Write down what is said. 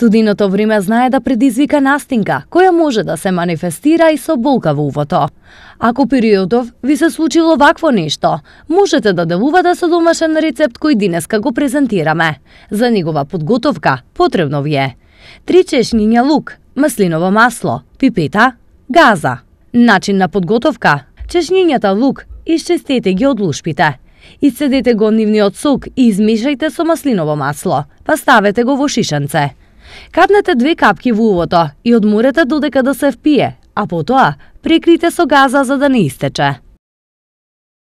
Студиното време знае да предизвика настинка, која може да се манифестира и со болка во увото. Ако периодов ви се случило вакво нешто, можете да делувате со домашен рецепт кој денеска го презентираме. За негова подготовка потребно ви е три чешниња лук, маслиново масло, пипета, газа. Начин на подготовка Чешнињата лук изчистете ги од лушпите. Исцедете го нивниот сок и измешајте со маслиново масло, па ставете го во шишанце. Капнете две капки во увото и одморете додека да се впие, а потоа прикрите со газа за да не истече.